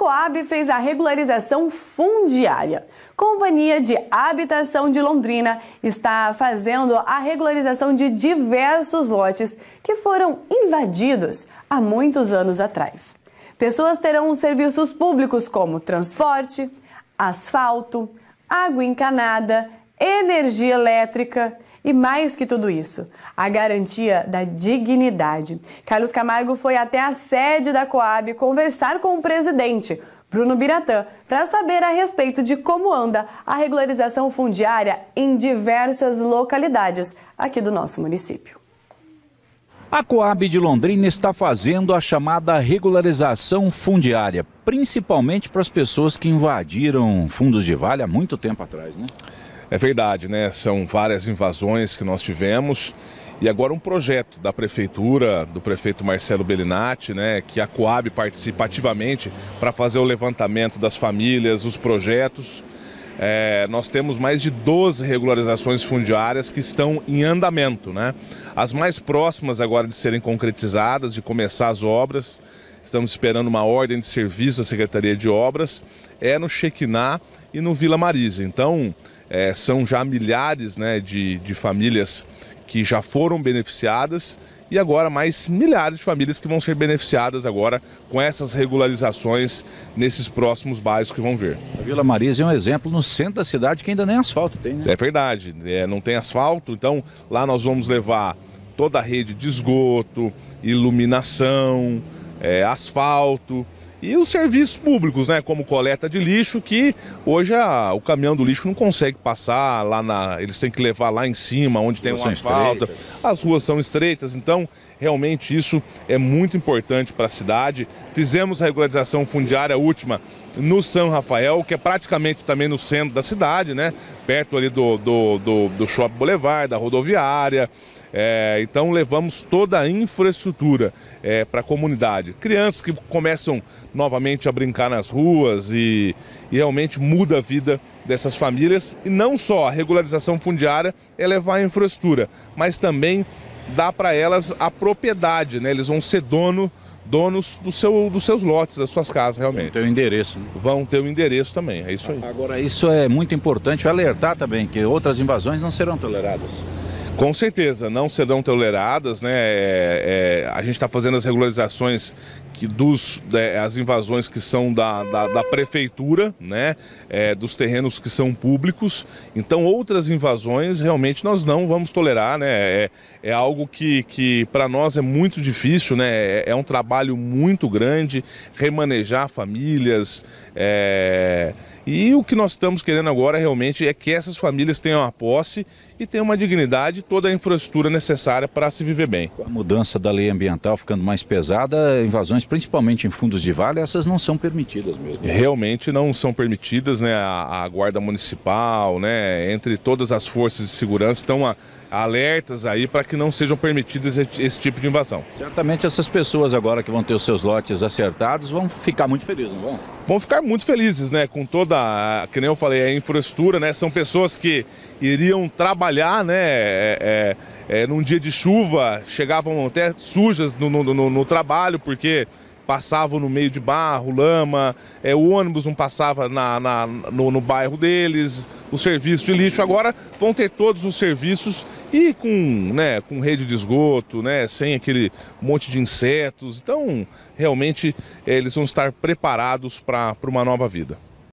Coab fez a regularização fundiária. Companhia de Habitação de Londrina está fazendo a regularização de diversos lotes que foram invadidos há muitos anos atrás. Pessoas terão serviços públicos como transporte, asfalto, água encanada, energia elétrica e mais que tudo isso, a garantia da dignidade. Carlos Camargo foi até a sede da Coab conversar com o presidente, Bruno Biratã, para saber a respeito de como anda a regularização fundiária em diversas localidades aqui do nosso município. A Coab de Londrina está fazendo a chamada regularização fundiária, principalmente para as pessoas que invadiram fundos de vale há muito tempo atrás, né? É verdade, né? São várias invasões que nós tivemos e agora um projeto da prefeitura, do prefeito Marcelo Bellinati, né, que a Coab participa ativamente para fazer o levantamento das famílias, os projetos. É, nós temos mais de 12 regularizações fundiárias que estão em andamento, né? As mais próximas agora de serem concretizadas, de começar as obras, estamos esperando uma ordem de serviço da Secretaria de Obras, é no Chequiná e no Vila Marisa. Então, é, são já milhares né, de, de famílias que já foram beneficiadas e agora mais milhares de famílias que vão ser beneficiadas agora com essas regularizações nesses próximos bairros que vão ver. A Vila Marisa é um exemplo no centro da cidade que ainda nem asfalto tem, né? É verdade, é, não tem asfalto, então lá nós vamos levar toda a rede de esgoto, iluminação, é, asfalto. E os serviços públicos, né, como coleta de lixo, que hoje a, o caminhão do lixo não consegue passar lá na. Eles têm que levar lá em cima, onde tem uma falta. As ruas são estreitas, então realmente isso é muito importante para a cidade. Fizemos a regularização fundiária última no São Rafael, que é praticamente também no centro da cidade, né? Perto ali do, do, do, do Shopping Boulevard, da rodoviária. É, então levamos toda a infraestrutura é, para a comunidade. Crianças que começam novamente a brincar nas ruas e, e realmente muda a vida dessas famílias. E não só a regularização fundiária é levar a infraestrutura, mas também dá para elas a propriedade, né? Eles vão ser dono, donos do seu, dos seus lotes, das suas casas, realmente. Vão ter o endereço. Né? Vão ter o endereço também, é isso aí. Agora, isso é muito importante alertar também que outras invasões não serão toleradas. Com certeza, não serão toleradas, né? É, é, a gente está fazendo as regularizações que dos é, as invasões que são da, da, da prefeitura, né? É, dos terrenos que são públicos. Então, outras invasões realmente nós não vamos tolerar, né? É, é algo que, que para nós é muito difícil, né? É, é, um trabalho muito grande remanejar famílias. E o que nós estamos querendo agora realmente é que essas famílias tenham a posse e tenham uma dignidade e toda a infraestrutura necessária para se viver bem. Com a mudança da lei ambiental ficando mais pesada, invasões principalmente em fundos de vale, essas não são permitidas mesmo. Realmente não são permitidas, né? A, a Guarda Municipal, né? Entre todas as forças de segurança estão a alertas aí para que não sejam permitidos esse, esse, tipo de invasão. Certamente essas pessoas agora que vão ter os seus lotes acertados vão ficar muito felizes, não vão? Vão ficar muito felizes, né? Com toda, que nem eu falei, a infraestrutura, né? São pessoas que iriam trabalhar, né? É, é, é, num dia de chuva, chegavam até sujas no, no, no, no trabalho, porque passavam no meio de barro, lama, é, o ônibus não passava na, na no, no, bairro deles, o serviço de lixo. Agora vão ter todos os serviços e com, né, com rede de esgoto, né, sem aquele monte de insetos. Então, realmente, é, eles vão estar preparados para uma nova vida.